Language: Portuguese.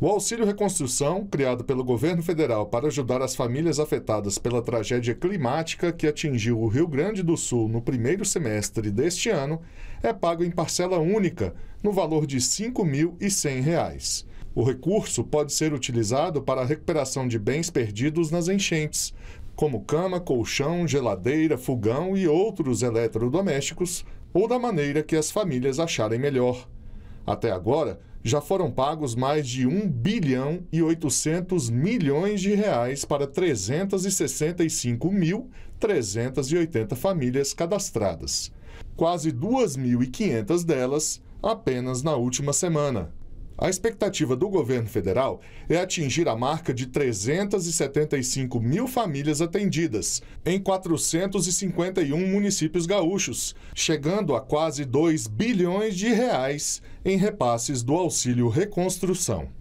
O Auxílio Reconstrução, criado pelo governo federal para ajudar as famílias afetadas pela tragédia climática que atingiu o Rio Grande do Sul no primeiro semestre deste ano, é pago em parcela única, no valor de R$ 5.100. O recurso pode ser utilizado para a recuperação de bens perdidos nas enchentes, como cama, colchão, geladeira, fogão e outros eletrodomésticos, ou da maneira que as famílias acharem melhor. Até agora, já foram pagos mais de 1 bilhão e 800 milhões de reais para 365.380 famílias cadastradas. Quase 2.500 delas apenas na última semana. A expectativa do governo federal é atingir a marca de 375 mil famílias atendidas, em 451 municípios gaúchos, chegando a quase 2 bilhões de reais em repasses do auxílio reconstrução.